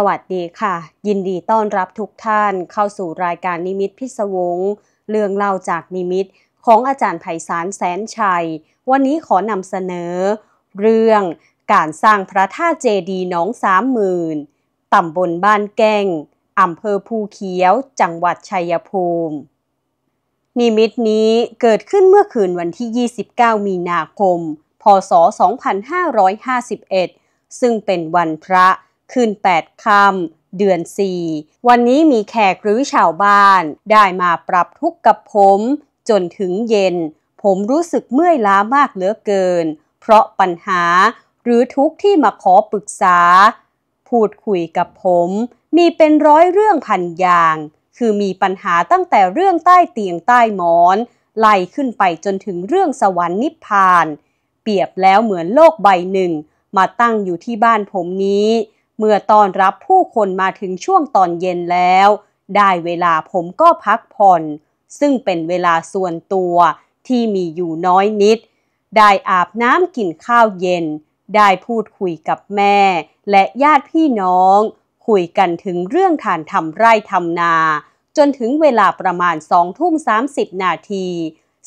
สวัสดีค่ะ ยินดีต้อนรับทุกท่านเข้าสู่รายการนิมิตพิศวงเรื่องเล่าจากนิมิตของอาจารย์ไพศาลแสนชัย วันนี้ขอนำเสนอ เรื่องการสร้างพระธาตุเจดีย์น้องสามหมื่นต่ำบนบ้านแก้งอำเภอภูเขียวจังหวัดชัยภูมิ นิมิตนี้เกิดขึ้นเมื่อคืนวันที่ 29 มีนาคม พศ 2551 ซึ่งเป็นวันพระคืน8คำำเดือน 4 วันนี้มีแขกหรือชาวบ้าน ได้มาปรับทุกข์กับผม จนถึงเย็น ผมรู้สึกเมื่อยล้ามากเหลือเกิน เพราะปัญหาหรือทุกที่มาขอปรึกษา พูดคุยกับผม มีเป็นร้อยเรื่องพันอย่าง คือมีปัญหาตั้งแต่เรื่องใต้เตียงใต้หมอน ไล่ขึ้นไปจนถึงเรื่องสวรรค์นิพพาน เปรียบแล้วเหมือนโลกใบหนึ่ง มาตั้งอยู่ที่บ้านผมนี้เมื่อตอนรับผู้คนมาถึงช่วงตอนเย็นแล้ว ได้เวลาผมก็พักผ่อน ซึ่งเป็นเวลาส่วนตัวที่มีอยู่น้อยนิด ได้อาบน้ำกินข้าวเย็น ได้พูดคุยกับแม่ และญาติพี่น้อง คุยกันถึงเรื่องฐานทำไร่ทำนา จนถึงเวลาประมาณสองทุ่มสามสิบนาที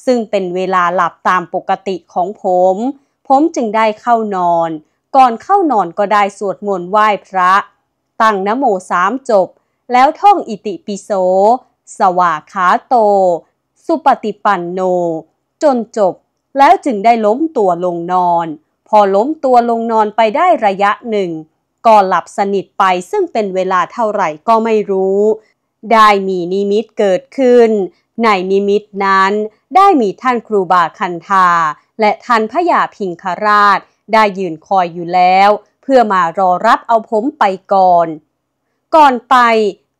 ซึ่งเป็นเวลาหลับตามปกติของผม ผมจึงได้เข้านอนก่อนเข้านอนก็ได้สวดมนต์ไหว้พระ ตั้งนโมสามจบ แล้วท่องอิติปิโสสวาขาโต สุปฏิปันโน จนจบ แล้วจึงได้ล้มตัวลงนอน พอล้มตัวลงนอนไปได้ระยะหนึ่งก็หลับสนิทไปซึ่งเป็นเวลาเท่าไหร่ก็ไม่รู้ ได้มีนิมิตเกิดขึ้นในนิมิตนั้น ได้มีท่านครูบาคันธา และท่านพยาพิงคราชได้ยืนคอยอยู่แล้ว เพื่อมารอรับเอาผมไปก่อน ก่อนไป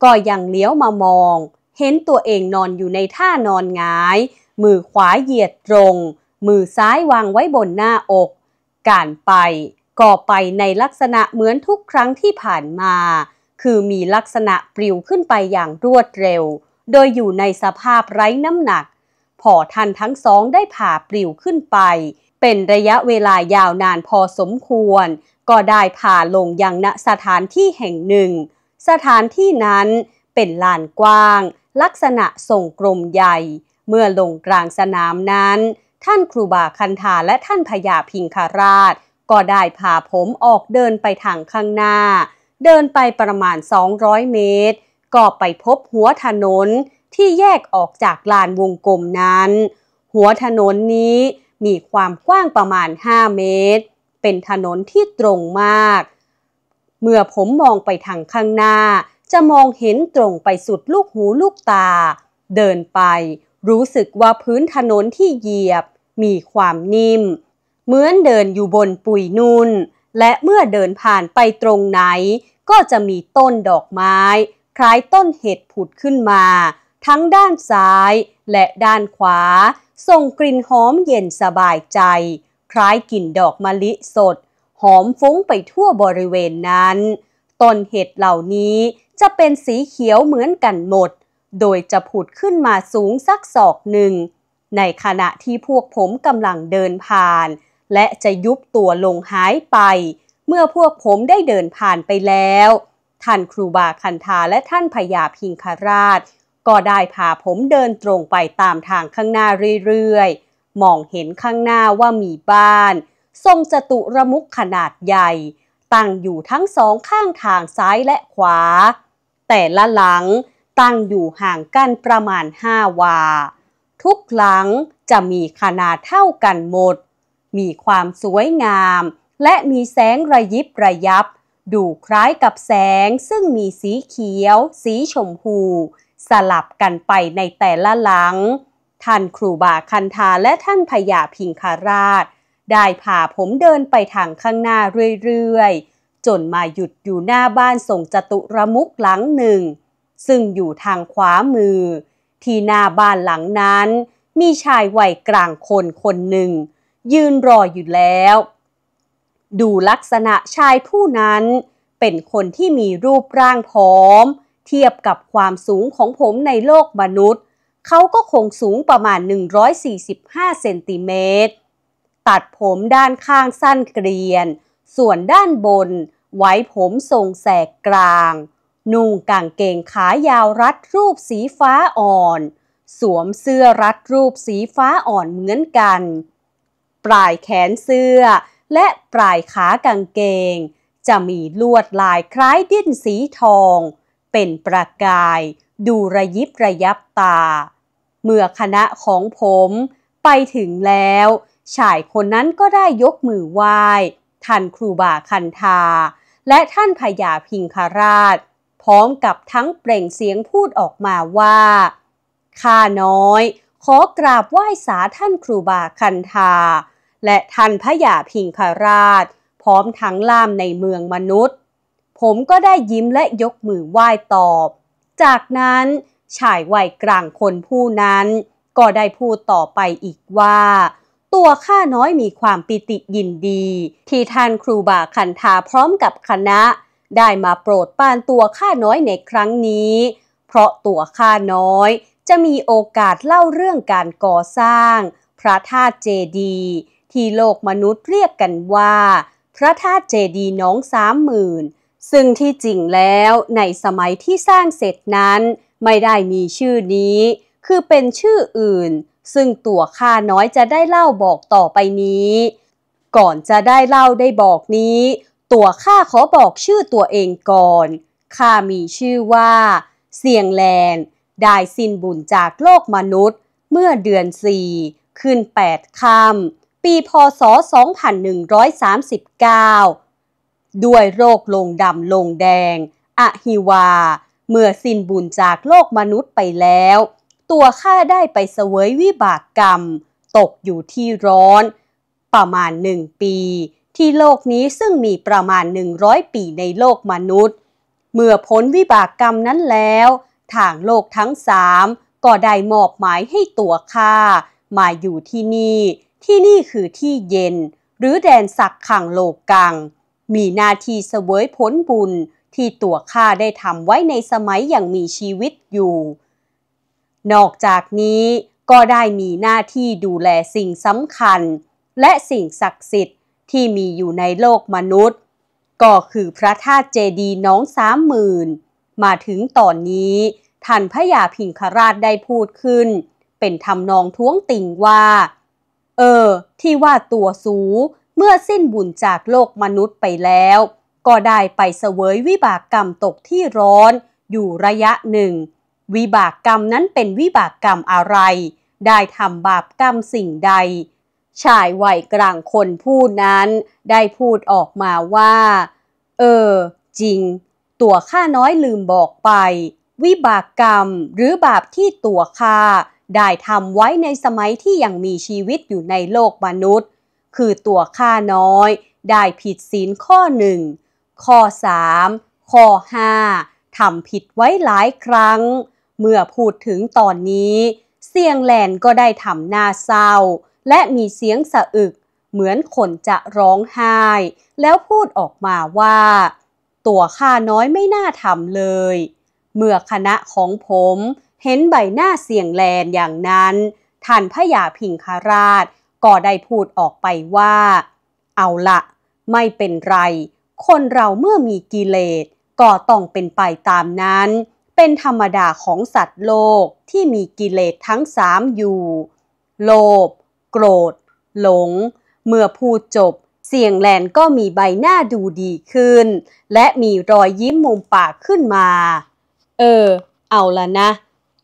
ก็ยังเลี้ยวมามอง เห็นตัวเองนอนอยู่ในท่านอนงาย มือขวาเหยียดตรง มือซ้ายวางไว้บนหน้าอก การไปก็ไปในลักษณะเหมือนทุกครั้งที่ผ่านมา คือมีลักษณะปลิวขึ้นไปอย่างรวดเร็ว โดยอยู่ในสภาพไร้น้ำหนัก พอท่านทั้งสองได้ผ่าปลิวขึ้นไปเป็นระยะเวลายาวนานพอสมควร ก็ได้ผ่าลงยังณสถานที่แห่งหนึ่ง สถานที่นั้นเป็นลานกว้าง ลักษณะทรงกลมใหญ่ เมื่อลงกลางสนามนั้น ท่านครูบาคันธาและท่านพญาพิงคาราช ก็ได้พาผมออกเดินไปทางข้างหน้า เดินไปประมาณ 200 เมตร ก็ไปพบหัวถนนที่แยกออกจากลานวงกลมนั้น หัวถนนนี้มีความกว้างประมาณ 5 เมตร เป็นถนนที่ตรงมาก เมื่อผมมองไปทางข้างหน้า จะมองเห็นตรงไปสุดลูกหูลูกตา เดินไปรู้สึกว่าพื้นถนนที่เหยียบ มีความนิ่ม เหมือนเดินอยู่บนปุยนุน่น และเมื่อเดินผ่านไปตรงไหน ก็จะมีต้นดอกไม้ คล้ายต้นเห็ดผุดขึ้นมา ทั้งด้านซ้ายและด้านขวาส่งกลิ่นหอมเย็นสบายใจ คล้ายกลิ่นดอกมะลิสด หอมฟุ้งไปทั่วบริเวณนั้นต้นเห็ดเหล่านี้จะเป็นสีเขียวเหมือนกันหมด โดยจะผุดขึ้นมาสูงสักศอกหนึ่ง ในขณะที่พวกผมกำลังเดินผ่าน และจะยุบตัวลงหายไป เมื่อพวกผมได้เดินผ่านไปแล้ว ท่านครูบาคันธาและท่านพญาพิงคราชก็ได้พาผมเดินตรงไปตามทางข้างหน้าเรื่อยๆ มองเห็นข้างหน้าว่ามีบ้าน ทรงจตุรมุขขนาดใหญ่ ตั้งอยู่ทั้งสองข้างทางซ้ายและขวา แต่ละหลังตั้งอยู่ห่างกันประมาณห้าวา ทุกหลังจะมีขนาดเท่ากันหมด มีความสวยงาม และมีแสงระยิบระยับ ดูคล้ายกับแสงซึ่งมีสีเขียว สีชมพูสลับกันไปในแต่ละหลัง ท่านครูบาคันธาและท่านพญาพิงคาราช ได้พาผมเดินไปทางข้างหน้าเรื่อยๆ จนมาหยุดอยู่หน้าบ้านทรงจตุรมุกหลังหนึ่ง ซึ่งอยู่ทางขวามือ ที่หน้าบ้านหลังนั้น มีชายวัยกลางคนคนหนึ่ง ยืนรออยู่แล้ว ดูลักษณะชายผู้นั้น เป็นคนที่มีรูปร่างผอมเทียบกับความสูงของผมในโลกมนุษย์ เขาก็คงสูงประมาณ 145เซนติเมตรตัดผมด้านข้างสั้นเกลียน ส่วนด้านบนไว้ผมทรงแสกกลาง นุ่งกางเกงขายาวรัดรูปสีฟ้าอ่อน สวมเสื้อรัดรูปสีฟ้าอ่อนเหมือนกัน ปลายแขนเสื้อ และปลายขากางเกง จะมีลวดลายคล้ายดิ้นสีทองเป็นประกายดูระยิบระยับตา เมื่อคณะของผมไปถึงแล้วชายคนนั้นก็ได้ยกมือไหว้ท่านครูบาคันธาและท่านพญาพิงคราช พร้อมกับทั้งเปล่งเสียงพูดออกมาว่าข้าน้อย ขอกราบไหว้สาท่านครูบาคันธาและท่านพญาพิงคราช พร้อมทั้งล่ามในเมืองมนุษย์ผมก็ได้ยิ้มและยกมือไหว้ตอบ จากนั้นชายวัยกลางคนผู้นั้น ก็ได้พูดต่อไปอีกว่า ตัวข้าน้อยมีความปิติยินดี ที่ท่านครูบาคันธาพร้อมกับคณะ ได้มาโปรดปานตัวข้าน้อยในครั้งนี้ เพราะตัวข้าน้อยจะมีโอกาสเล่าเรื่องการก่อสร้าง พระธาตุเจดี ที่โลกมนุษย์เรียกกันว่า พระธาตุเจดีน้องสามหมื่นซึ่งที่จริงแล้วในสมัยที่สร้างเสร็จนั้นไม่ได้มีชื่อนี้ คือเป็นชื่ออื่น ซึ่งตัวข้าน้อยจะได้เล่าบอกต่อไปนี้ ก่อนจะได้เล่าได้บอกนี้ ตัวข้าขอบอกชื่อตัวเองก่อนข้ามีชื่อว่า เสียงแลนได้สิ้นบุญจากโลกมนุษย์ เมื่อเดือนสี่ขึ้นแปดค่ำปีพศ 2139ด้วยโรคลงดำลงแดงอหิวา เมื่อสิ้นบุญจากโลกมนุษย์ไปแล้ว ตัวข้าได้ไปเสวยวิบากกรรม ตกอยู่ที่ร้อน ประมาณหนึ่งปี ที่โลกนี้ซึ่งมีประมาณ 100 ปีในโลกมนุษย์ เมื่อพ้นวิบากกรรมนั้นแล้ว ทางโลกทั้งสามก็ได้มอบหมายให้ตัวข้ามาอยู่ที่นี่ ที่นี่คือที่เย็น หรือแดนสักขังโลกกลางมีหน้าที่เสวยผลบุญที่ตัวข้าได้ทำไว้ในสมัยยังมีชีวิตอยู่ นอกจากนี้ก็ได้มีหน้าที่ดูแลสิ่งสำคัญและสิ่งศักดิ์สิทธิ์ที่มีอยู่ในโลกมนุษย์ ก็คือพระธาตุเจดีน้องสามหมื่นมาถึงตอนนี้ ท่านพระยาพิงคราชได้พูดขึ้น เป็นทำนองท้วงติงว่า เออ ที่ว่าตัวสูเมื่อสิ้นบุญจากโลกมนุษย์ไปแล้ว ก็ได้ไปเสวยวิบากกรรมตกที่ร้อน อยู่ระยะหนึ่ง วิบากกรรมนั้นเป็นวิบากกรรมอะไร ได้ทำบาปกรรมสิ่งใด ชายวัยกลางคนผู้นั้นได้พูดออกมาว่า เออ จริง ตัวข้าน้อยลืมบอกไป วิบากกรรมหรือบาปที่ตัวข้าได้ทำไว้ในสมัยที่ยังมีชีวิตอยู่ในโลกมนุษย์คือตัวค่าน้อยได้ผิดศีลข้อ 1 ข้อ 3 ข้อ5ทำผิดไว้หลายครั้ง เมื่อพูดถึงตอนนี้ เสียงแหลนก็ได้ทำหน้าเศร้า และมีเสียงสะอึก เหมือนคนจะร้องไห้ แล้วพูดออกมาว่า ตัวข้าน้อยไม่น่าทำเลย เมื่อคณะของผมเห็นใบหน้าเสียงแลนอย่างนั้น ท่านพระยาพิงคราชก็ได้พูดออกไปว่า เอาละ ไม่เป็นไร คนเราเมื่อมีกิเลสก็ต้องเป็นไปตามนั้น เป็นธรรมดาของสัตว์โลกที่มีกิเลสทั้งสามอยู่ โลภ โกรธ หลง เมื่อพูดจบ เสียงแลนก็มีใบหน้าดูดีขึ้น และมีรอยยิ้มมุมปากขึ้นมา เออ เอาละนะ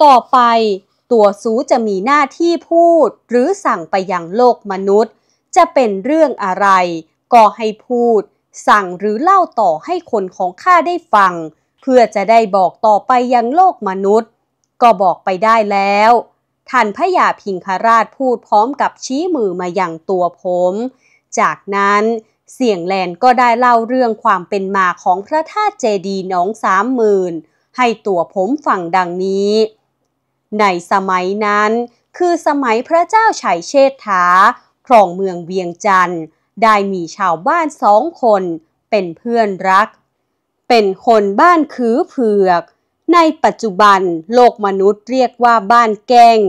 ต่อไปตัวซูจะมีหน้าที่พูดหรือสั่งไปยังโลกมนุษย์ จะเป็นเรื่องอะไร ก็ให้พูดสั่งหรือเล่าต่อให้คนของข้าได้ฟัง เพื่อจะได้บอกต่อไปยังโลกมนุษย์ ก็บอกไปได้แล้วท่านพระยาพิงคราชพูดพร้อมกับชี้มือมาอย่างตัวผม จากนั้นเสียงแลนก็ได้เล่าเรื่องความเป็นมาของพระธาตุเจดีน้องสามหมื่นให้ตัวผมฟังดังนี้ในสมัยนั้น คือสมัยพระเจ้าชัยเชษฐา ครองเมืองเวียงจันทร์ได้มีชาวบ้านสองคนเป็นเพื่อนรัก เป็นคนบ้านคือเผือก ในปัจจุบันโลกมนุษย์เรียกว่าบ้านแกง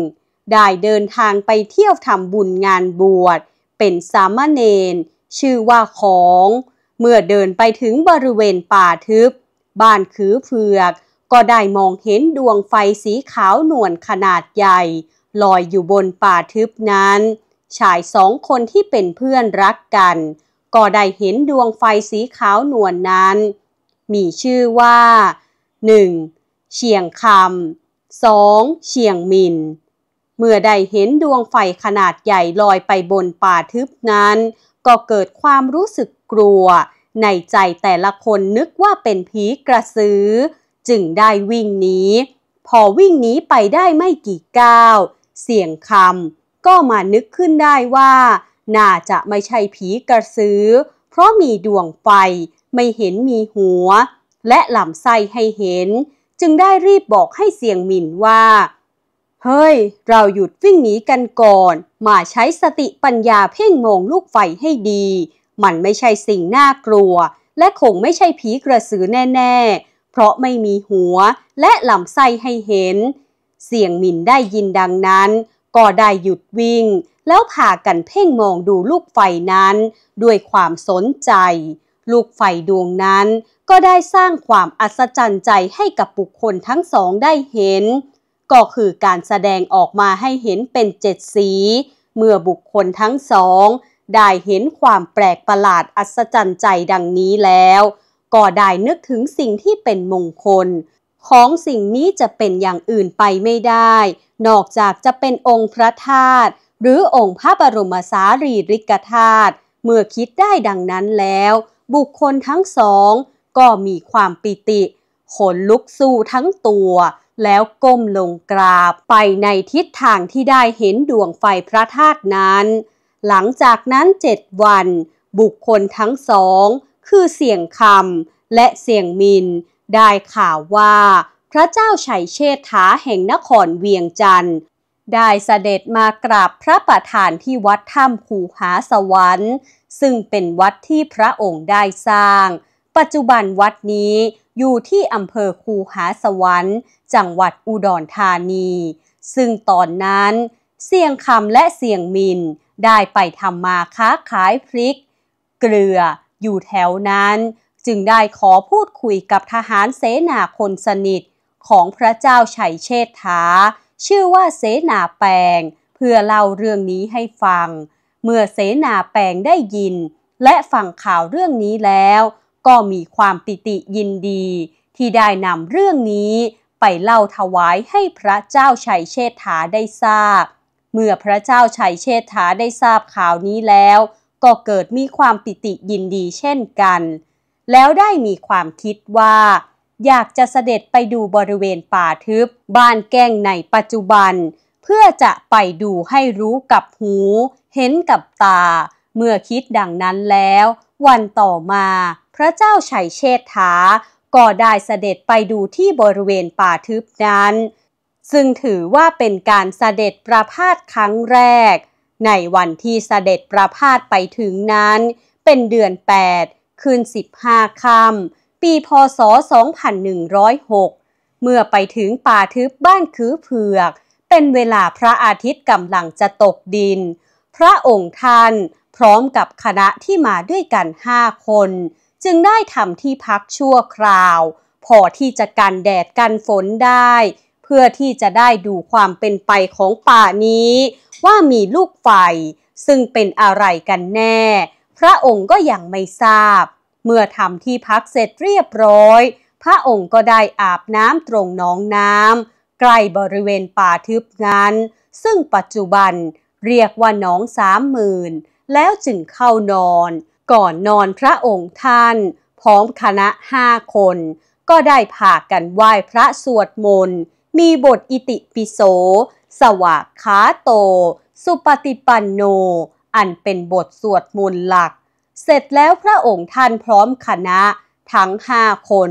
ได้เดินทางไปเที่ยวทำบุญงานบวชเป็นสามเณรชื่อว่าของ เมื่อเดินไปถึงบริเวณป่าทึบ บ้านคือเผือกก็ได้มองเห็นดวงไฟสีขาวหนวลขนาดใหญ่ ลอยอยู่บนป่าทึบนั้น ชายสองคนที่เป็นเพื่อนรักกัน ก็ได้เห็นดวงไฟสีขาวหนวลนนั้น มีชื่อว่า 1. เชียงคำ 2. เชียงมิน เมื่อได้เห็นดวงไฟขนาดใหญ่ลอยไปบนป่าทึบนั้น ก็เกิดความรู้สึกกลัว ในใจแต่ละคนนึกว่าเป็นผีกระสือจึงได้วิ่งหนี พอวิ่งหนีไปได้ไม่กี่ก้าว เสียงคำ ก็มานึกขึ้นได้ว่า น่าจะไม่ใช่ผีกระสือ เพราะมีดวงไฟ ไม่เห็นมีหัว และลำไส้ให้เห็น จึงได้รีบบอกให้เสียงหมิ่นว่า เฮ้ย เราหยุดวิ่งหนีกันก่อน มาใช้สติปัญญาเพ่งมองลูกไฟให้ดี มันไม่ใช่สิ่งน่ากลัว และคงไม่ใช่ผีกระสือแน่ ๆเพราะไม่มีหัวและลำไส้ให้เห็น เสียงหมินได้ยินดังนั้น ก็ได้หยุดวิ่ง แล้วพากันเพ่งมองดูลูกไฟนั้น ด้วยความสนใจ ลูกไฟดวงนั้น ก็ได้สร้างความอัศจรรย์ใจให้กับบุคคลทั้งสองได้เห็น ก็คือการแสดงออกมาให้เห็นเป็นเจ็ดสี เมื่อบุคคลทั้งสอง ได้เห็นความแปลกประหลาดอัศจรรย์ใจดังนี้แล้วก็ได้นึกถึงสิ่งที่เป็นมงคล ของสิ่งนี้จะเป็นอย่างอื่นไปไม่ได้ นอกจากจะเป็นองค์พระธาตุหรือองค์พระบรมสารีริกธาตุ เมื่อคิดได้ดังนั้นแล้ว บุคคลทั้งสอง ก็มีความปิติ ขนลุกสู้ทั้งตัว แล้วก้มลงกราบไปในทิศทางที่ได้เห็นดวงไฟพระธาตุนั้น หลังจากนั้นเจ็ดวัน บุคคลทั้งสองคือเสียงคำและเสียงมินได้ข่าวว่าพระเจ้าชัยเชษฐาแห่งนครเวียงจันทร์ได้เสด็จมากราบพระประธานที่วัดถ้ำคูหาสวรรค์ ซึ่งเป็นวัดที่พระองค์ได้สร้าง ปัจจุบันวัดนี้อยู่ที่อำเภอคูหาสวรรค์ จังหวัดอุดรธานี ซึ่งตอนนั้น เสียงคำและเสียงมินได้ไปทำมาค้าขายพริก เกลืออยู่แถวนั้น จึงได้ขอพูดคุยกับทหารเสนาคนสนิทของพระเจ้าชัยเชษฐาชื่อว่าเสนาแปงเพื่อเล่าเรื่องนี้ให้ฟัง เมื่อเสนาแปงได้ยิน และฟังข่าวเรื่องนี้แล้วก็มีความปิติยินดี ที่ได้นำเรื่องนี้ไปเล่าถวายให้พระเจ้าชัยเชษฐาได้ทราบ เมื่อพระเจ้าชัยเชษฐาได้ทราบข่าวนี้แล้วก็เกิดมีความปิติยินดีเช่นกัน แล้วได้มีความคิดว่า อยากจะเสด็จไปดูบริเวณป่าทึบบ้านแก้งในปัจจุบัน เพื่อจะไปดูให้รู้กับหู เห็นกับตาเมื่อคิดดังนั้นแล้ว วันต่อมา พระเจ้าชัยเชษฐาก็ได้เสด็จไปดูที่บริเวณป่าทึบนั้น ซึ่งถือว่าเป็นการเสด็จประพาสครั้งแรกในวันที่เสด็จประพาสไปถึงนั้น เป็นเดือน 8 คืน15ค่ำปีพศ 2106 เมื่อไปถึงป่าทึบบ้านคือเผือก เป็นเวลาพระอาทิตย์กำลังจะตกดิน พระองค์ท่านพร้อมกับคณะที่มาด้วยกันห้าคน จึงได้ทำที่พักชั่วคราว พอที่จะกันแดดกันฝนได้เพื่อที่จะได้ดูความเป็นไปของป่านี้ ว่ามีลูกไฟ ซึ่งเป็นอะไรกันแน่ พระองค์ก็ยังไม่ทราบ เมื่อทำที่พักเสร็จเรียบร้อย พระองค์ก็ได้อาบน้ำตรงหนองน้ำใกล้บริเวณป่าทึบนั้นซึ่งปัจจุบันเรียกว่าหนองสามหมื่นแล้วจึงเข้านอน ก่อนนอนพระองค์ท่าน พร้อมคณะห้าคน ก็ได้พากันไหว้พระสวดมนต์มีบทอิติปิโส สวาคขาโต สุปฏิปันโน อันเป็นบทสวดมนต์หลัก เสร็จแล้วพระองค์ท่านพร้อมคณะทั้งห้าคน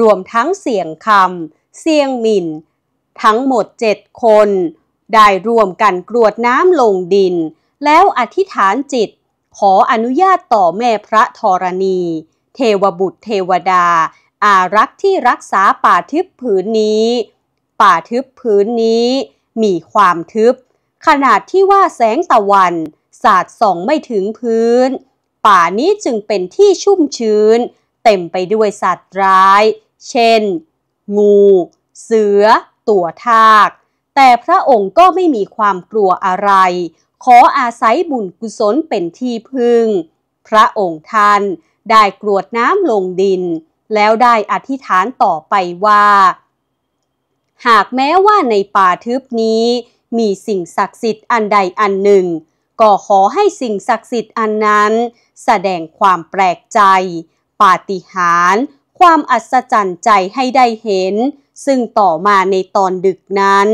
รวมทั้งเสียงคำเสียงมิน ทั้งหมดเจ็ดคน ได้รวมกันกรวดน้ำลงดิน แล้วอธิษฐานจิต ขออนุญาตต่อแม่พระธรณี เทวบุตรเทวดา อารักษ์ที่รักษาป่าทิพย์ผืนนี้ป่าทึบพื้นนี้มีความทึบ ขนาดที่ว่าแสงตะวันสาดส่องไม่ถึงพื้น ป่านี้จึงเป็นที่ชุ่มชื้น เต็มไปด้วยสัตว์ร้าย เช่น งู เสือตัวทาก แต่พระองค์ก็ไม่มีความกลัวอะไร ขออาศัยบุญกุศลเป็นที่พึ่ง พระองค์ท่านได้กรวดน้ำลงดิน แล้วได้อธิษฐานต่อไปว่าหากแม้ว่าในป่าทึบนี้มีสิ่งศักดิ์สิทธิ์อันใดอันหนึ่ง ก็ขอให้สิ่งศักดิ์สิทธิ์อันนั้น แสดงความแปลกใจปาฏิหาริย์ความอัศจรรย์ใจให้ได้เห็น ซึ่งต่อมาในตอนดึกนั้น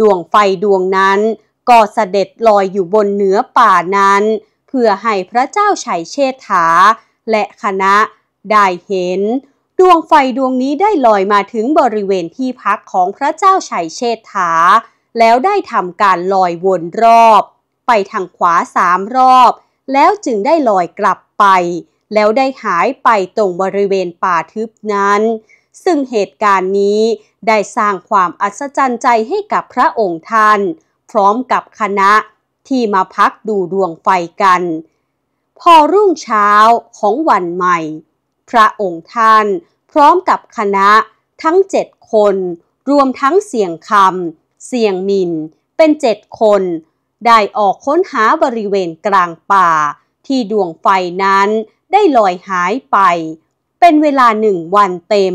ดวงไฟดวงนั้น ก็เสด็จลอยอยู่บนเหนือป่านั้น เพื่อให้พระเจ้าชัยเชษฐาและคณะได้เห็นดวงไฟดวงนี้ได้ลอยมาถึงบริเวณที่พักของพระเจ้าชัยเชษฐา แล้วได้ทำการลอยวนรอบ ไปทางขวาสามรอบ แล้วจึงได้ลอยกลับไป แล้วได้หายไปตรงบริเวณป่าทึบนั้น ซึ่งเหตุการณ์นี้ได้สร้างความอัศจรรย์ใจให้กับพระองค์ท่าน พร้อมกับคณะที่มาพักดูดวงไฟกัน พอรุ่งเช้าของวันใหม่พระองค์ท่านพร้อมกับคณะทั้งเจ็ดคน รวมทั้งเสียงคำเสียงมินเป็นเจ็ดคน ได้ออกค้นหาบริเวณกลางป่า ที่ดวงไฟนั้นได้ลอยหายไป เป็นเวลาหนึ่งวันเต็ม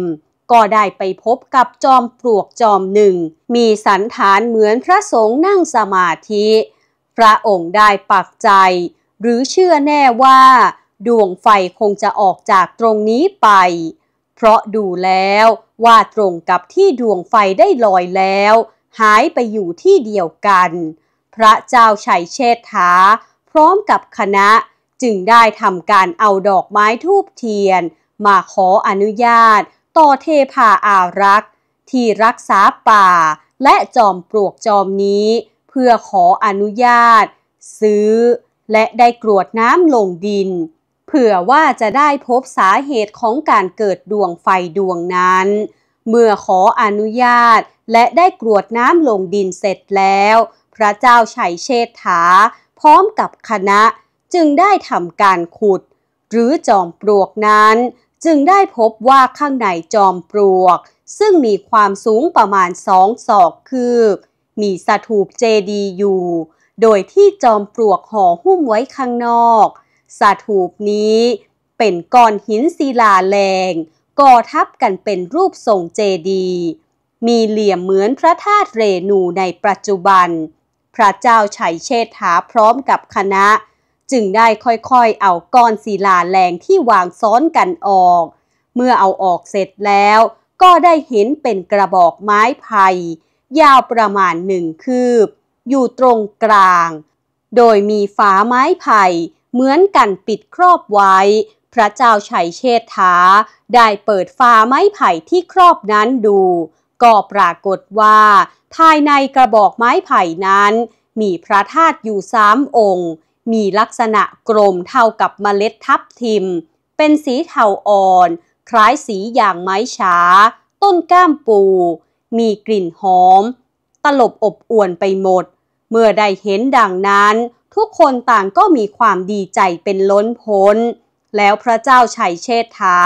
ก็ได้ไปพบกับจอมปลวกจอมหนึ่งมีสันฐานเหมือนพระสงฆ์นั่งสมาธิ พระองค์ได้ปักใจ หรือเชื่อแน่ว่าดวงไฟคงจะออกจากตรงนี้ไป เพราะดูแล้วว่าตรงกับที่ดวงไฟได้ลอยแล้ว หายไปอยู่ที่เดียวกัน พระเจ้าชัยเชษฐาพร้อมกับคณะจึงได้ทำการเอาดอกไม้ทูบเทียนมาขออนุญาตต่อเทพาอารักษ์ที่รักษาป่าและจอมปลวกจอมนี้ เพื่อขออนุญาต ซื้อ และได้กรวดน้ำลงดินเผื่อว่าจะได้พบสาเหตุของการเกิดดวงไฟดวงนั้น เมื่อขออนุญาตและได้กรวดน้ำลงดินเสร็จแล้ว พระเจ้าชัยเชษฐา พร้อมกับคณะจึงได้ทำการขุด หรือจอมปลวกนั้น จึงได้พบว่าข้างในจอมปลวก ซึ่งมีความสูงประมาณสองศอกคืบมีสถูปเจดีย์อยู่ โดยที่จอมปลวกห่อหุ้มไว้ข้างนอกสถูปนี้เป็นก้อนหินศิลาแรงก่อทับกันเป็นรูปทรงเจดี มีเหลี่ยมเหมือนพระธาตุเรนูในปัจจุบัน พระเจ้าชัยเชษฐาพร้อมกับคณะ จึงได้ค่อยๆเอาก้อนศิลาแรงที่วางซ้อนกันออก เมื่อเอาออกเสร็จแล้วก็ได้เห็นเป็นกระบอกไม้ไผ่ยาวประมาณหนึ่งคืบ อยู่ตรงกลาง โดยมีฝาไม้ไผ่เหมือนกันปิดครอบไว้ พระเจ้าชัยเชษฐาได้เปิดฟ้าไม้ไผ่ที่ครอบนั้นดู ก็ปรากฏว่า ภายในกระบอกไม้ไผ่นั้น มีพระธาตุอยู่สามองค์ มีลักษณะกลมเท่ากับเมล็ดทับทิม เป็นสีเทาอ่อน คล้ายสีอย่างไม้ฉาต้นก้ามปู มีกลิ่นหอม ตลบอบอวนไปหมดเมื่อได้เห็นดังนั้น ทุกคนต่างก็มีความดีใจเป็นล้นพ้นแล้วพระเจ้าชัยเชษฐา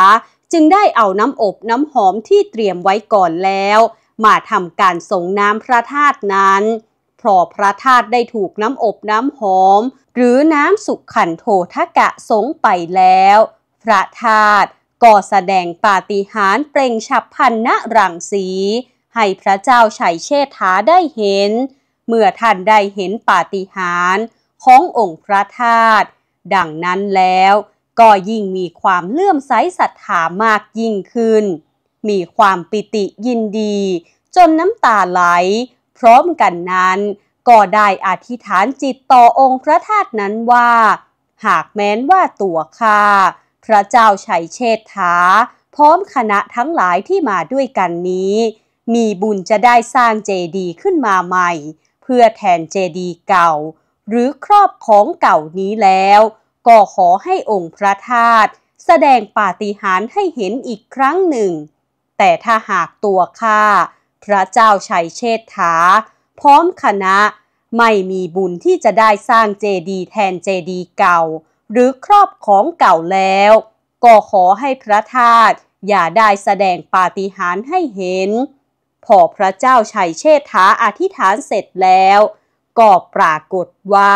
จึงได้เอาน้ำอบน้ำหอมที่เตรียมไว้ก่อนแล้ว มาทำการส่งน้ำพระธาตุนั้น พอพระธาตุได้ถูกน้ำอบน้ำหอม หรือน้ำสุขขันโททกะสงไปแล้ว พระธาตุก็แสดงปาฏิหาริย์เปล่งฉับพันณรังสี ให้พระเจ้าชัยเชษฐาได้เห็นเมื่อท่านได้เห็นปาฏิหาริย์ขององค์พระธาตุดังนั้นแล้วก็ยิ่งมีความเลื่อมใสศรัทธามากยิ่งขึ้น มีความปิติ ยินดีจนน้ำตาไหล พร้อมกันนั้นก็ได้อธิษฐานจิตต่อองค์พระธาตุนั้นว่า หากแม้นว่าตัวข้าพระเจ้าชัยเชษฐา พร้อมคณะทั้งหลายที่มาด้วยกันนี้ มีบุญจะได้สร้างเจดีย์ขึ้นมาใหม่เพื่อแทนเจดีย์เก่า หรือครอบของเก่านี้แล้ว ก็ขอให้องค์พระธาตุแสดงปาฏิหาริย์ให้เห็นอีกครั้งหนึ่ง แต่ถ้าหากตัวข้าพระเจ้าชัยเชษฐา พร้อมคณะไม่มีบุญที่จะได้สร้างเจดีย์แทนเจดีย์เก่า หรือครอบของเก่าแล้ว ก็ขอให้พระธาตุอย่าได้แสดงปาฏิหาริย์ให้เห็นพอพระเจ้าชัยเชษฐาอธิษฐานเสร็จแล้วก็ปรากฏว่า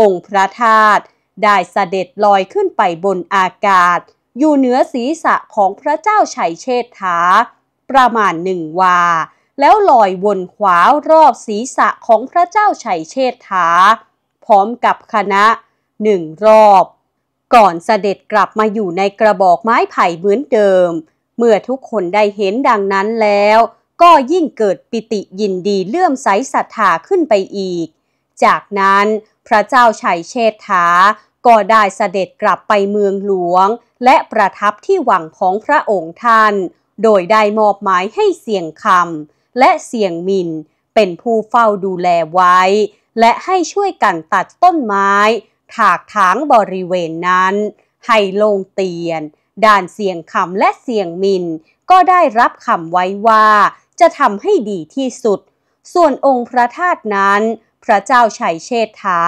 องค์พระธาตุได้เสด็จลอยขึ้นไปบนอากาศ อยู่เหนือศีรษะของพระเจ้าชัยเชษฐาประมาณหนึ่งวา แล้วลอยวนขวารอบศีรษะของพระเจ้าชัยเชษฐา พร้อมกับคณะหนึ่งรอบ ก่อนเสด็จกลับมาอยู่ในกระบอกไม้ไผ่เหมือนเดิม เมื่อทุกคนได้เห็นดังนั้นแล้วก็ยิ่งเกิดปิติยินดีเลื่อมใสศรัทธาขึ้นไปอีก จากนั้นพระเจ้าชัยเชษฐา ก็ได้เสด็จกลับไปเมืองหลวง และประทับที่หวังของพระองค์ท่าน โดยได้มอบหมายให้เสียงคำและเสียงมินเป็นผู้เฝ้าดูแลไว้และให้ช่วยกันตัดต้นไม้ ถากถางบริเวณนั้น ให้โลงเตียนด่านเสียงคำและเสียงมิน ก็ได้รับคำไว้ว่าจะทำให้ดีที่สุด ส่วนองค์พระธาตุนั้น พระเจ้าชัยเชษฐา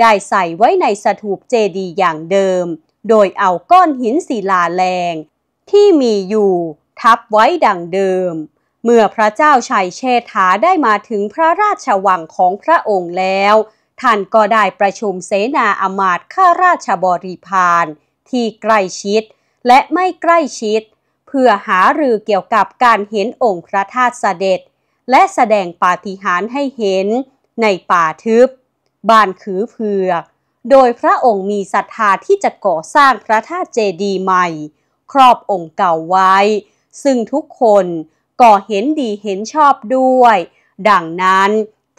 ได้ใส่ไว้ในสถูปเจดีย์อย่างเดิม โดยเอาก้อนหินศิลาแรง ที่มีอยู่ทับไว้ดังเดิม เมื่อพระเจ้าชัยเชษฐาได้มาถึงพระราชวังของพระองค์แล้ว ท่านก็ได้ประชุมเสนาอมาตข้าราชบริพารที่ใกล้ชิดและไม่ใกล้ชิดพื่อหารือเกี่ยวกับการเห็นองค์พระธาตุเสด็จ และแสดงปาฏิหาริย์ให้เห็น ในป่าทึบบ้านคือเผือก โดยพระองค์มีศรัทธาที่จะก่อสร้างพระธาตุเจดีย์ใหม่ ครอบองค์เก่าไว้ ซึ่งทุกคนก็เห็นดีเห็นชอบด้วย ดังนั้น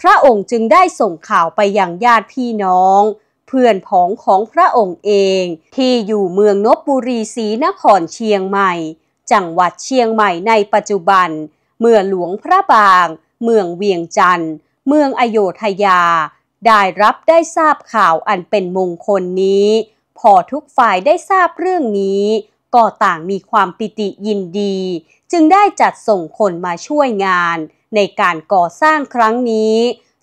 พระองค์จึงได้ส่งข่าวไปยังญาติพี่น้อง เพื่อนผองของพระองค์เองที่อยู่เมืองนบบุรีศรีนครเชียงใหม่จังหวัดเชียงใหม่ในปัจจุบัน เมื่อหลวงพระบาง เมืองเวียงจันทร์เมืองอโยธยา ได้รับได้ทราบข่าวอันเป็นมงคลนี้ พอทุกฝ่ายได้ทราบเรื่องนี้ ก็ต่างมีความปิติยินดี จึงได้จัดส่งคนมาช่วยงาน ในการก่อสร้างครั้งนี้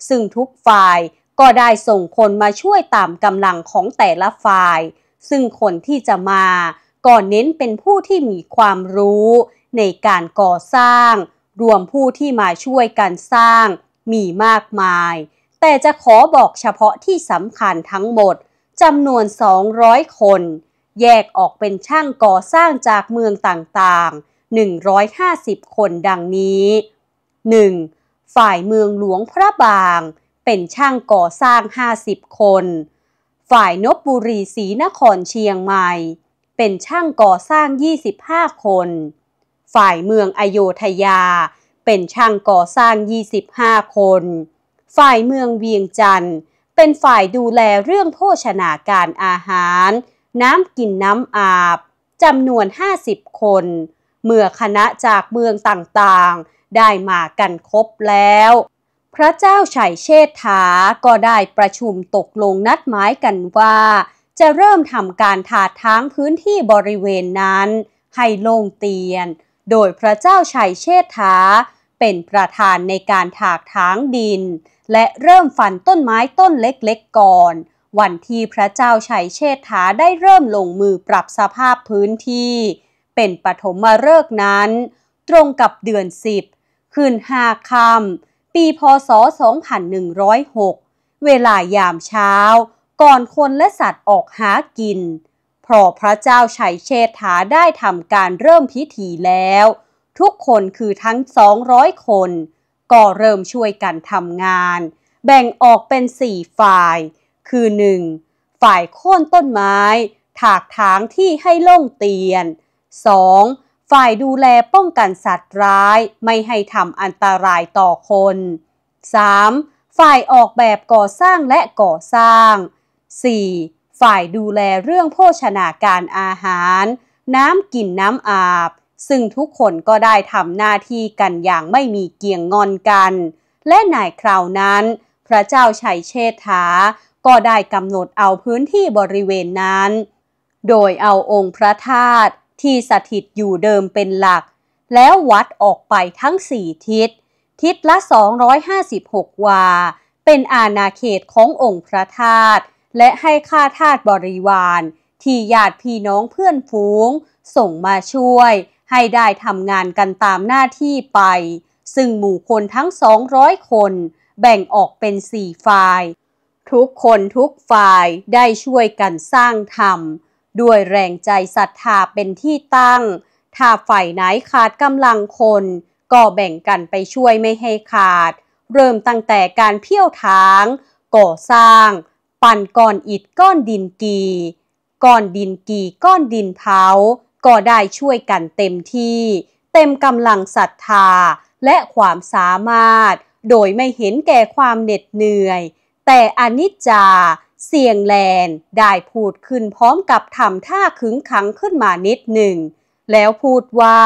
ซึ่งทุกฝ่ายก็ได้ส่งคนมาช่วยตามกำลังของแต่ละฝ่าย ซึ่งคนที่จะมาก่อนเน้นเป็นผู้ที่มีความรู้ในการก่อสร้าง รวมผู้ที่มาช่วยกันสร้าง มีมากมาย แต่จะขอบอกเฉพาะที่สำคัญทั้งหมดจำนวน 200 คน แยกออกเป็นช่างก่อสร้างจากเมืองต่างๆ 150 คนดังนี้ 1. ฝ่ายเมืองหลวงพระบาง เป็นช่างก่อสร้าง 50 คน ฝ่ายนบบุรีศรีนครเชียงใหม่เป็นช่างก่อสร้าง 25 คน ฝ่ายเมืองอโยธยา เป็นช่างก่อสร้าง 25 คน ฝ่ายเมืองเวียงจันทร์ เป็นฝ่ายดูแลเรื่องโภชนาการอาหาร น้ำกินน้ำอาบจำนวน 50 คน เมื่อคณะจากเมืองต่างๆ ได้มากันครบแล้ว พระเจ้าชัยเชษฐาก็ได้ประชุมตกลงนัดหมายกันว่าจะเริ่มทำการถาดทางพื้นที่บริเวณนั้น ให้โล่งเตียน โดยพระเจ้าชัยเชษฐาเป็นประธานในการถากถางดิน และเริ่มฝันต้นไม้ต้นเล็กๆก่อน วันที่พระเจ้าชัยเชษฐาได้เริ่มลงมือปรับสภาพพื้นที่ เป็นปฐมฤกษ์นั้น ตรงกับเดือนสิบคืนห้าคำปีพศ2106เวลายามเช้าก่อนคนและสัตว์ออกหากิน พอพระเจ้าชัยเชษฐาได้ทำการเริ่มพิธีแล้ว ทุกคนคือทั้ง 200 คน ก็เริ่มช่วยกันทำงาน แบ่งออกเป็นสี่ฝ่าย คือ 1. ฝ่ายโค่นต้นไม้ ถากถางที่ให้โล่งเตียน 2. ฝ่ายดูแลป้องกันสัตว์ร้ายไม่ให้ทำอันตรายต่อคน 3. ฝ่ายออกแบบก่อสร้างและก่อสร้าง 4. ฝ่ายดูแลเรื่องโภชนาการอาหาร น้ำกินน้ำอาบ ซึ่งทุกคนก็ได้ทำหน้าที่กันอย่างไม่มีเกียงงอนกัน และในคราวนั้น พระเจ้าชัยเชษฐา ก็ได้กำหนดเอาพื้นที่บริเวณนั้น โดยเอาองค์พระธาตุที่สถิตอยู่เดิมเป็นหลัก แล้ววัดออกไปทั้งสี่ทิศ ทิศละ 256 วา เป็นอาณาเขตขององค์พระธาตุและให้ค่าทาสบริวาร ที่ญาติพี่น้องเพื่อนฝูงส่งมาช่วยให้ได้ทำงานกันตามหน้าที่ไป ซึ่งหมู่คนทั้ง 200 คนแบ่งออกเป็นสี่ฝ่าย ทุกคนทุกฝ่ายได้ช่วยกันสร้างธรรม ด้วยแรงใจศรัทธาเป็นที่ตั้ง ถ้าฝ่ายไหนขาดกำลังคน ก็แบ่งกันไปช่วยไม่ให้ขาด เริ่มตั้งแต่การเพี้ยวทาง ก่อสร้างปั่นก้อนอิดก้อนดินกี ก้อนดินกีก้อนดินเผา ก็ได้ช่วยกันเต็มที่ เต็มกำลังศรัทธาและความสามารถ โดยไม่เห็นแก่ความเหน็ดเหนื่อย แต่อนิจจาเสียงแลนได้พูดขึ้นพร้อมกับทำท่าขึงขังขึ้นมานิดหนึ่ง แล้วพูดว่า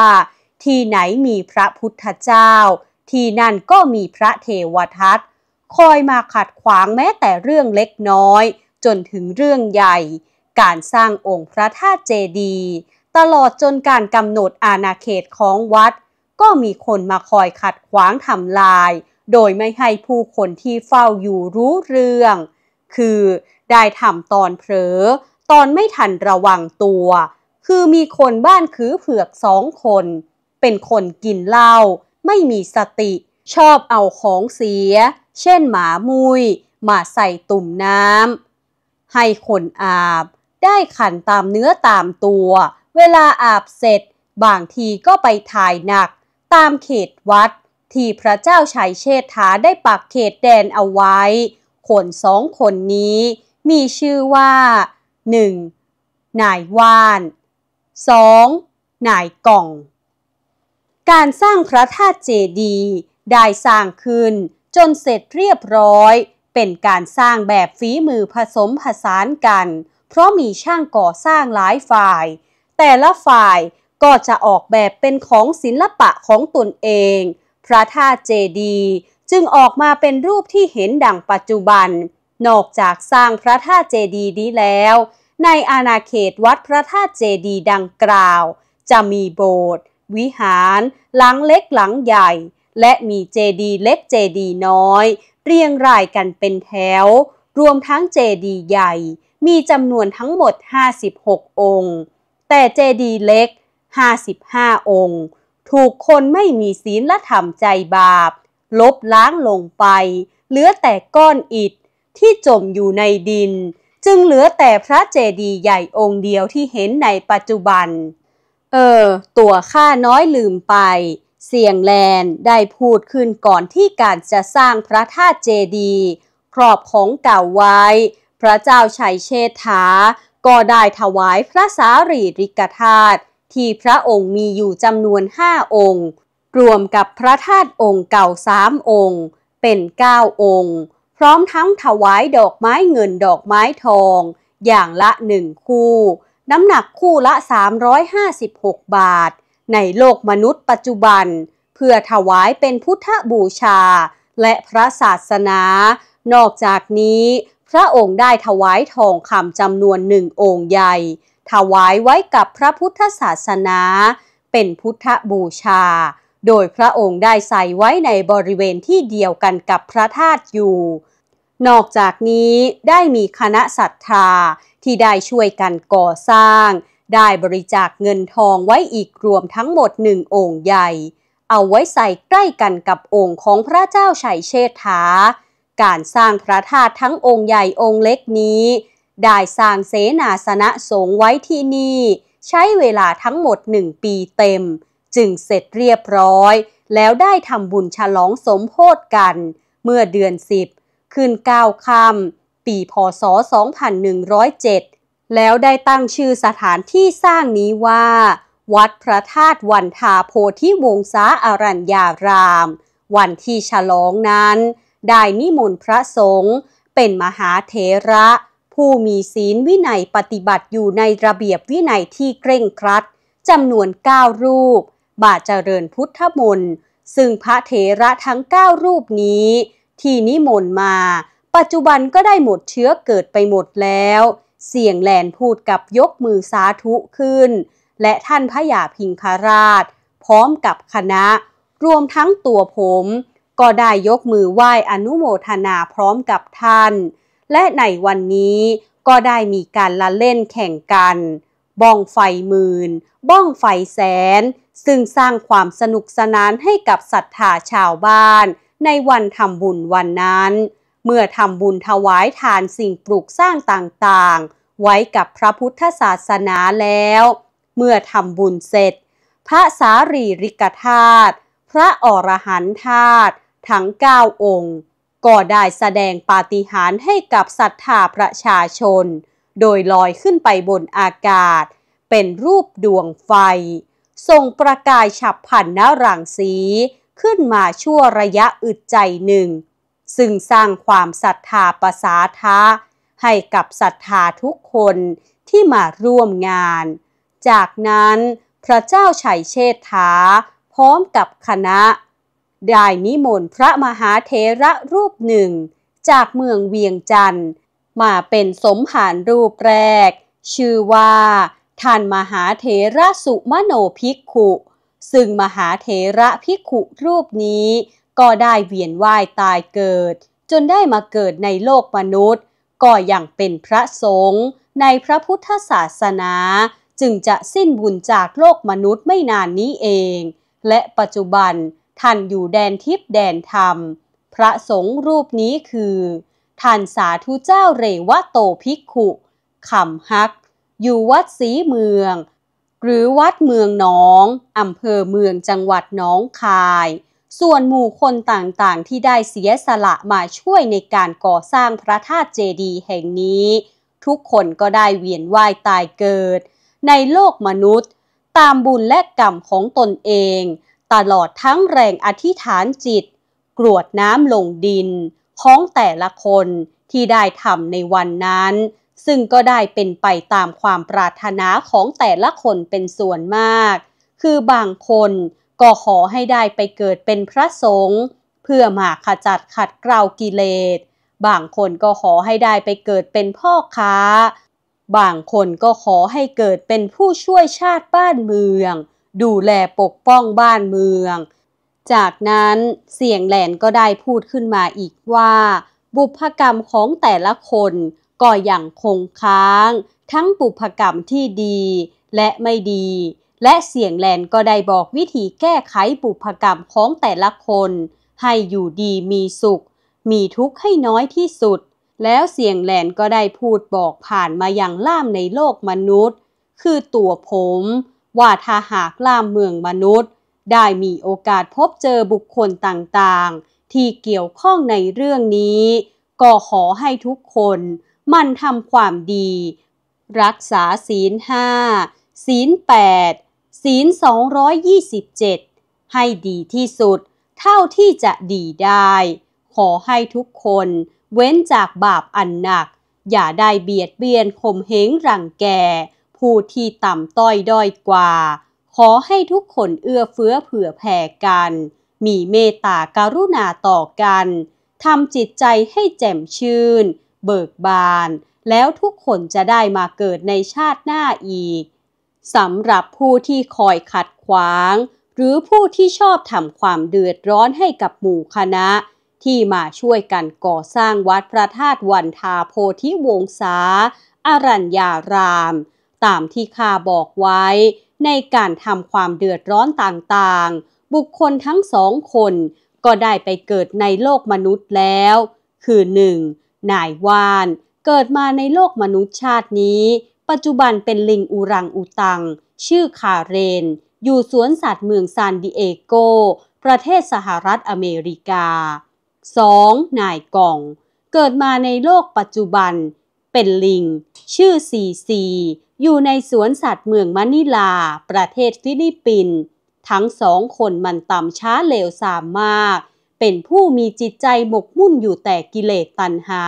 ที่ไหนมีพระพุทธเจ้า ที่นั่นก็มีพระเทวทัตคอยมาขัดขวางแม้แต่เรื่องเล็กน้อย จนถึงเรื่องใหญ่ การสร้างองค์พระธาตุเจดีย์ตลอดจนการกำหนดอาณาเขตของวัด ก็มีคนมาคอยขัดขวางทำลาย โดยไม่ให้ผู้คนที่เฝ้าอยู่รู้เรื่อง คือได้ทำตอนเผลอตอนไม่ทันระวังตัว คือมีคนบ้านคือเผือกสองคน เป็นคนกินเหล้าไม่มีสติชอบเอาของเสีย เช่นหมามุย มาใส่ตุ่มน้ำ ให้คนอาบ ได้ขันตามเนื้อตามตัว เวลาอาบเสร็จ บางทีก็ไปถ่ายหนัก ตามเขตวัดที่พระเจ้าชัยเชษฐาได้ปักเขตแดนเอาไว้คนสองคนนี้ มีชื่อว่า 1. นายว่าน 2. นายกล่อง การสร้างพระธาตุเจดีย์ได้สร้างขึ้นจนเสร็จเรียบร้อย เป็นการสร้างแบบฝีมือผสมผสานกัน เพราะมีช่างก่อสร้างหลายฝ่าย แต่ละฝ่ายก็จะออกแบบเป็นของศิลปะของตนเอง พระธาตุเจดีจึงออกมาเป็นรูปที่เห็นดังปัจจุบัน นอกจากสร้างพระธาตุเจดีนี้แล้ว ในอาณาเขตวัดพระธาตุเจดีดังกล่าว จะมีโบสถ์วิหารหลังเล็กหลังใหญ่และมีเจดีเล็กเจดีน้อย เรียงรายกันเป็นแถว รวมทั้งเจดีใหญ่มีจำนวนทั้งหมด 56 องค์ แต่เจดีเล็ก 55 องค์ ถูกคนไม่มีศีลและธรรมใจบาป ลบล้างลงไป เหลือแต่ก้อนอิฐที่จมอยู่ในดิน จึงเหลือแต่พระเจดีย์ใหญ่องค์เดียวที่เห็นในปัจจุบัน เออตัวข้าน้อยลืมไปเสียงแลน ได้พูดขึ้นก่อนที่การจะสร้างพระธาตุเจดีย์ครอบของเก่าไว้ พระเจ้าชัยเชษฐา ก็ได้ถวายพระสารีริกธาตุที่พระองค์มีอยู่จำนวนห้าองค์รวมกับพระธาตุองค์เก่าสามองค์ เป็นเก้าองค์ พร้อมทั้งถวายดอกไม้เงินดอกไม้ทอง อย่างละหนึ่งคู่ น้ำหนักคู่ละ 356 บาทในโลกมนุษย์ปัจจุบันเพื่อถวายเป็นพุทธบูชา และพระศาสนา นอกจากนี้ พระองค์ได้ถวายทองคำจำนวนหนึ่งองค์ใหญ่ ถวายไว้กับพระพุทธศาสนาเป็นพุทธบูชา โดยพระองค์ได้ใส่ไว้ในบริเวณที่เดียวกันกับพระธาตุอยู่ นอกจากนี้ได้มีคณะศรัทธาที่ได้ช่วยกันก่อสร้างได้บริจาคเงินทองไว้อีกรวมทั้งหมดหนึ่งองค์ใหญ่ เอาไว้ใส่ใกล้กันกับองค์ของพระเจ้าชัยเชษฐา การสร้างพระธาตุทั้งองค์ใหญ่องค์เล็กนี้ ได้สร้างเสนาสนะสงไว้ที่นี่ใช้เวลาทั้งหมดหนึ่งปีเต็ม จึงเสร็จเรียบร้อย แล้วได้ทำบุญฉลองสมโพธกัน เมื่อเดือนสิบคืนเก้าค่ำปีพศ2107แล้วได้ตั้งชื่อสถานที่สร้างนี้ว่า วัดพระธาตุวันทาโพธิวงศาอารัญญาราม วันที่ฉลองนั้น ได้นิมนต์พระสงฆ์เป็นมหาเถระ ผู้มีศีลวินัยปฏิบัติอยู่ในระเบียบวินัยที่เคร่งครัดจำนวน9รูปบาเจริญพุทธมนต์ซึ่งพระเถระทั้ง9รูปนี้ ที่นิมนต์มา ปัจจุบันก็ได้หมดเชื้อเกิดไปหมดแล้วเสียงแลนพูดกับยกมือสาธุขึ้น และท่านพระยาพิงคาราช พร้อมกับคณะ รวมทั้งตัวผม ก็ได้ยกมือไหว้อนุโมทนาพร้อมกับท่าน และในวันนี้ก็ได้มีการละเล่นแข่งกันบ้องไฟหมื่นบ้องไฟแสน ซึ่งสร้างความสนุกสนานให้กับศรัทธาชาวบ้านในวันทำบุญวันนั้นเมื่อทำบุญถวายทานสิ่งปลูกสร้างต่างๆ ไว้กับพระพุทธศาสนาแล้ว เมื่อทำบุญเสร็จ พระสารีริกธาตุพระอรหันธาตุทั้ง9องค์ ก็ได้แสดงปาฏิหาริย์ให้กับศรัทธาประชาชน โดยลอยขึ้นไปบนอากาศ เป็นรูปดวงไฟส่งประกายฉับพันนรังสีขึ้นมาชั่วระยะอึดใจหนึ่งซึ่งสร้างความศรัทธาประสาทะ ให้กับศรัทธาทุกคนที่มาร่วมงาน จากนั้นพระเจ้าชัยเชษฐา พร้อมกับคณะได้นิมนต์พระมหาเทระรูปหนึ่ง จากเมืองเวียงจันทร์มาเป็นสมหารรูปแรก ชื่อว่าท่านมหาเทระสุมโนภิกขุ ซึ่งมหาเทระภิกขุรูปนี้ก็ได้เวียนว่ายตายเกิด จนได้มาเกิดในโลกมนุษย์ ก็ยังเป็นพระสงฆ์ในพระพุทธศาสนา จึงจะสิ้นบุญจากโลกมนุษย์ไม่นานนี้เอง และปัจจุบันท่านอยู่แดนทิพย์แดนธรรมพระสงฆ์รูปนี้คือ ท่านสาธุเจ้าเรวะโตภิกขุขำฮัก อยู่วัดศรีเมือง หรือวัดเมืองหนอง อำเภอเมืองจังหวัดหนองคายส่วนหมู่คนต่างๆที่ได้เสียสละมาช่วยในการก่อสร้างพระธาตุเจดีย์แห่งนี้ ทุกคนก็ได้เวียนว่ายตายเกิด ในโลกมนุษย์ ตามบุญและกรรมของตนเอง ตลอดทั้งแรงอธิษฐานจิต กรวดน้ำลงดินของแต่ละคนที่ได้ทำในวันนั้น ซึ่งก็ได้เป็นไปตามความปรารถนาของแต่ละคนเป็นส่วนมาก คือบางคนก็ขอให้ได้ไปเกิดเป็นพระสงฆ์เพื่อมาขจัดขัดเกลากิเลส บางคนก็ขอให้ได้ไปเกิดเป็นพ่อค้า บางคนก็ขอให้เกิดเป็นผู้ช่วยชาติบ้านเมือง ดูแลปกป้องบ้านเมือง จากนั้นเสียงแหลนก็ได้พูดขึ้นมาอีกว่า บุพกรรมของแต่ละคนก็อย่างคงค้างทั้งบุพกรรมที่ดี และไม่ดีและเสียงแลนก็ได้บอกวิธีแก้ไขปุพกรรมของแต่ละคน ให้อยู่ดีมีสุข มีทุกข์ให้น้อยที่สุด แล้วเสียงแลนก็ได้พูดบอกผ่านมาอย่างล่ามในโลกมนุษย์ คือตัวผม ว่าถ้าหากล่ามเมืองมนุษย์ ได้มีโอกาสพบเจอบุคคลต่างๆ ที่เกี่ยวข้องในเรื่องนี้ ก็ขอให้ทุกคนมันทำความดี รักษาศีลห้าศีลแปดศีล227 ให้ดีที่สุด เท่าที่จะดีได้ ขอให้ทุกคนเว้นจากบาปอันหนัก อย่าได้เบียดเบียนข่มเหงรังแกผู้ที่ต่ำต้อยด้อยกว่า ขอให้ทุกคนเอื้อเฟื้อเผื่อแผ่กัน มีเมตตาการุณาต่อกันทำจิตใจให้แจ่มชื่น เบิกบาน แล้วทุกคนจะได้มาเกิดในชาติหน้าอีกสำหรับผู้ที่คอยขัดขวาง หรือผู้ที่ชอบทำความเดือดร้อนให้กับหมู่คณะ ที่มาช่วยกันก่อสร้างวัดพระธาตุวันทาโพธิวงศาอารัญญาราม ตามที่ข้าบอกไว้ ในการทำความเดือดร้อนต่างๆ บุคคลทั้งสองคน ก็ได้ไปเกิดในโลกมนุษย์แล้ว คือ 1. นายวาน เกิดมาในโลกมนุษย์ชาตินี้ปัจจุบันเป็นลิงอูรังอูตัง ชื่อคาเรน อยู่สวนสัตว์เมืองซานดิเอโกประเทศสหรัฐอเมริกา 2. นายกอง เกิดมาในโลกปัจจุบัน เป็นลิง ชื่อซีซี อยู่ในสวนสัตว์เมืองมะนิลา ประเทศฟิลิปปินส์ทั้งสองคนมันต่ำช้าเลวสามมาก เป็นผู้มีจิตใจหมกมุ่นอยู่แต่กิเลสตัณหา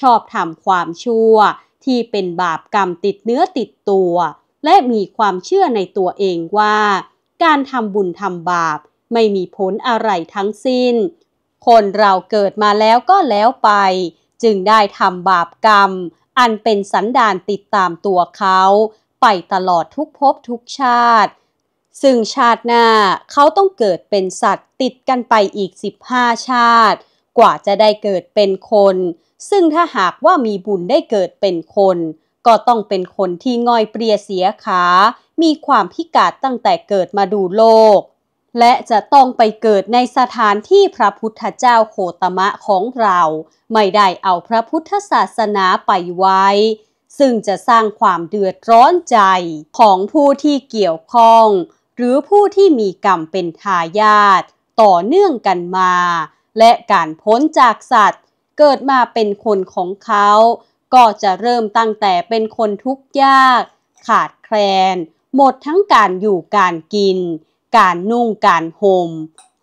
ชอบทำความชั่วที่เป็นบาปกรรมติดเนื้อติดตัว และมีความเชื่อในตัวเองว่า การทำบุญทำบาปไม่มีผลอะไรทั้งสิ้น คนเราเกิดมาแล้วก็แล้วไป จึงได้ทำบาปกรรม อันเป็นสันดานติดตามตัวเขา ไปตลอดทุกภพทุกชาติ ซึ่งชาติหน้าเขาต้องเกิดเป็นสัตว์ติดกันไปอีก 15 ชาติ กว่าจะได้เกิดเป็นคนซึ่งถ้าหากว่ามีบุญได้เกิดเป็นคน ก็ต้องเป็นคนที่ง่อยเปรียเสียขา มีความพิการตั้งแต่เกิดมาดูโลก และจะต้องไปเกิดในสถานที่พระพุทธเจ้าโคตมะของเรา ไม่ได้เอาพระพุทธศาสนาไปไว้ ซึ่งจะสร้างความเดือดร้อนใจของผู้ที่เกี่ยวข้อง หรือผู้ที่มีกรรมเป็นทายาทต่อเนื่องกันมา และการพ้นจากสัตวเกิดมาเป็นคนของเขา ก็จะเริ่มตั้งแต่เป็นคนทุกข์ยาก ขาดแคลน หมดทั้งการอยู่การกิน การนุ่งการห่ม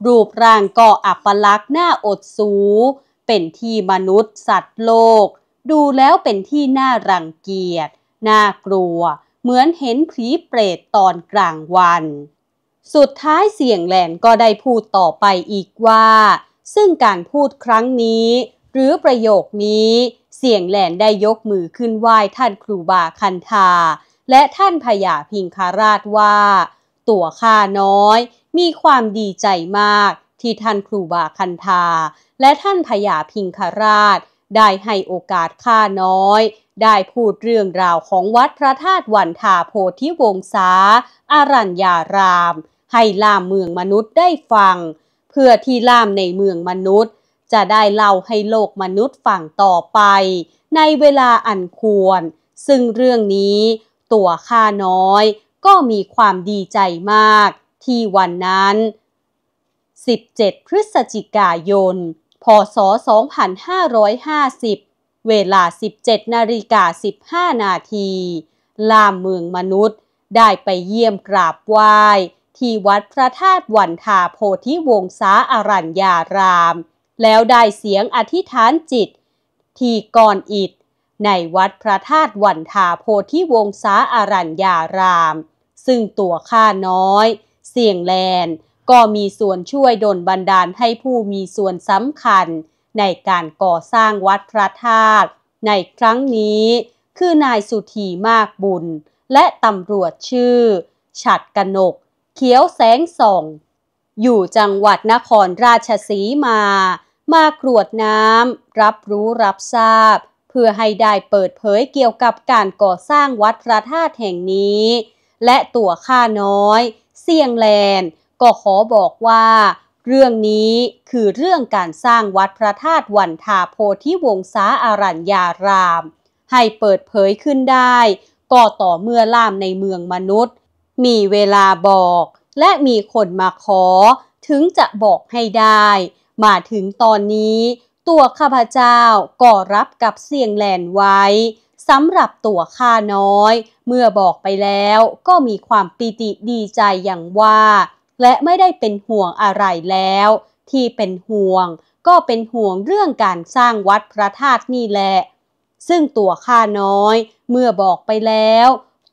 รูปร่างก็อัปลักษณ์หน้าอดสู เป็นที่มนุษย์ สัตว์โลก ดูแล้วเป็นที่น่ารังเกียจน่ากลัว เหมือนเห็นผีเปรตตอนกลางวัน สุดท้ายเสียงแหลนก็ได้พูดต่อไปอีกว่า ซึ่งการพูดครั้งนี้หรือประโยคนี้เสียงแหลนได้ยกมือขึ้นไหว้ท่านครูบาคันธาและท่านพญาพิงคาราชว่าตัวข้าน้อยมีความดีใจมากที่ท่านครูบาคันธาและท่านพญาพิงคาราช ได้ให้โอกาสข้าน้อย ได้พูดเรื่องราวของวัดพระธาตุวันทาโพธิวงศาอารัญญาราม ให้ล่ามเมืองมนุษย์ได้ฟัง เพื่อที่ล่ามในเมืองมนุษย์จะได้เล่าให้โลกมนุษย์ฟังต่อไปในเวลาอันควร ซึ่งเรื่องนี้ตัวข้าน้อยก็มีความดีใจมากที่วันนั้น 17 พฤศจิกายน พศ 2550 เวลา 17นาฬิกา15 นาทีลามเมืองมนุษย์ได้ไปเยี่ยมกราบไหว้ ที่วัดพระธาตุวันทาโพธิวงศาอารัญญารามแล้วได้เสียงอธิษฐานจิต ที่ก่อนอิด ในวัดพระธาตุวันทาโพธิวงศาอารัญญาราม ซึ่งตัวข้าน้อย เสี่ยงแลนก็มีส่วนช่วยดลบันดาลให้ผู้มีส่วนสำคัญ ในการก่อสร้างวัดพระธาตุในครั้งนี้ คือนายสุธีมากบุญและตำรวจชื่อ ฉัดกนก เขียวแสงส่องอยู่จังหวัดนครราชสีมามากรวดน้ำรับรู้รับทราบ เพื่อให้ได้เปิดเผยเกี่ยวกับการก่อสร้างวัดพระธาตุแห่งนี้ และตัวข้าน้อย เสียงแลนก็ขอบอกว่า เรื่องนี้คือเรื่องการสร้างวัดพระธาตุวันทาโพธิวงศาอารัญญาราม ให้เปิดเผยขึ้นได้ก็ต่อเมื่อล่ามในเมืองมนุษย์ มีเวลาบอก และมีคนมาขอถึงจะบอกให้ได้มาถึงตอนนี้ตัวข้าพเจ้าก็รับกับเสียงแหลนไว้สำหรับตัวข้าน้อย เมื่อบอกไปแล้วก็มีความปิติดีใจอย่างว่า และไม่ได้เป็นห่วงอะไรแล้ว ที่เป็นห่วง ก็เป็นห่วงเรื่องการสร้างวัดพระธาตุนี่แหละ ซึ่งตัวข้าน้อย เมื่อบอกไปแล้ว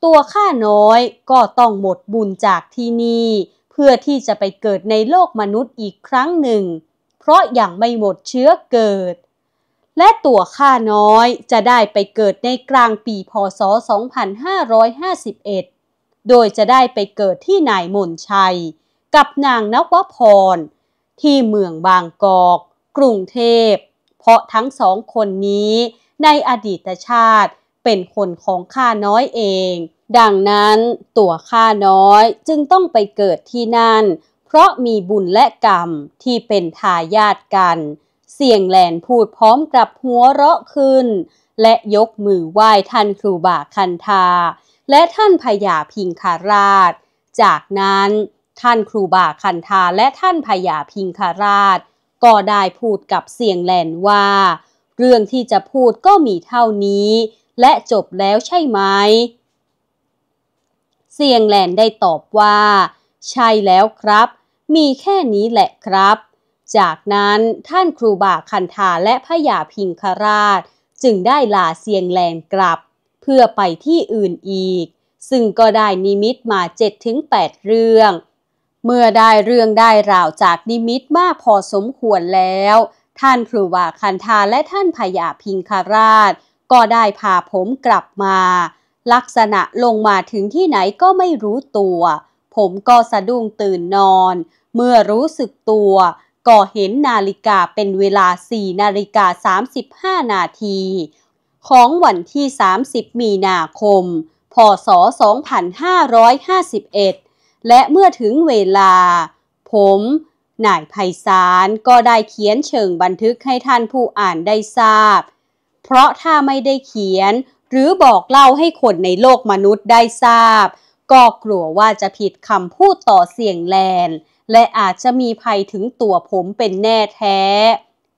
ตัวข้าน้อยก็ต้องหมดบุญจากที่นี่ เพื่อที่จะไปเกิดในโลกมนุษย์อีกครั้งหนึ่งพราะยังไม่หมดเชื้อเกิด และตัวข้าน้อยจะได้ไปเกิดในกลางปีพศ 2551 โดยจะได้ไปเกิดที่นายมนชัย กับนางนวพร ที่เมืองบางกอกกรุงเทพ เพราะทั้งสองคนนี้ในอดีตชาติเป็นคนของข้าน้อยเอง ดังนั้นตัวข้าน้อยจึงต้องไปเกิดที่นั่นเพราะมีบุญและกรรมที่เป็นทายาทกัน เสียงแหลนพูดพร้อมกับหัวเราะขึ้น และยกมือไหว้ท่านครูบาคันธา และท่านพญาพิงคาราช จากนั้น ท่านครูบาคันธาและท่านพญาพิงคาราช ก็ได้พูดกับเสียงแหลนว่า เรื่องที่จะพูดก็มีเท่านี้ และจบแล้วใช่ไหม เสียงแหลนได้ตอบว่า ใช่แล้วครับมีแค่นี้แหละครับ จากนั้นท่านครูบาคันธาและพระยาพิงคราช จึงได้ลาเซียงแลนกลับ เพื่อไปที่อื่นอีกซึ่งก็ได้นิมิตมาเจ็ดถึงแปดเรื่อง เมื่อได้เรื่องได้ราวจากนิมิตมากพอสมควรแล้ว ท่านครูบาคันธาและท่านพยาพิงคราช ก็ได้พาผมกลับมา ลักษณะลงมาถึงที่ไหนก็ไม่รู้ตัวผมก็สะดุ้งตื่นนอน เมื่อรู้สึกตัว ก็เห็นนาฬิกาเป็นเวลา 4 นาฬิกา 35 นาที ของวันที่ 30 มีนาคม พศ 2551 และเมื่อถึงเวลา ผมนายไพศาลก็ได้เขียนเชิงบันทึกให้ท่านผู้อ่านได้ทราบ เพราะถ้าไม่ได้เขียนหรือบอกเล่าให้คนในโลกมนุษย์ได้ทราบก็กลัวว่าจะผิดคำพูดต่อเสียงแลนและอาจจะมีภัยถึงตัวผมเป็นแน่แท้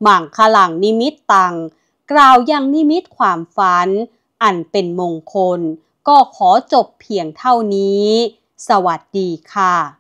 หม่างขลังนิมิตตังกล่าวยังนิมิตความฝัน อันเป็นมงคล ก็ขอจบเพียงเท่านี้ สวัสดีค่ะ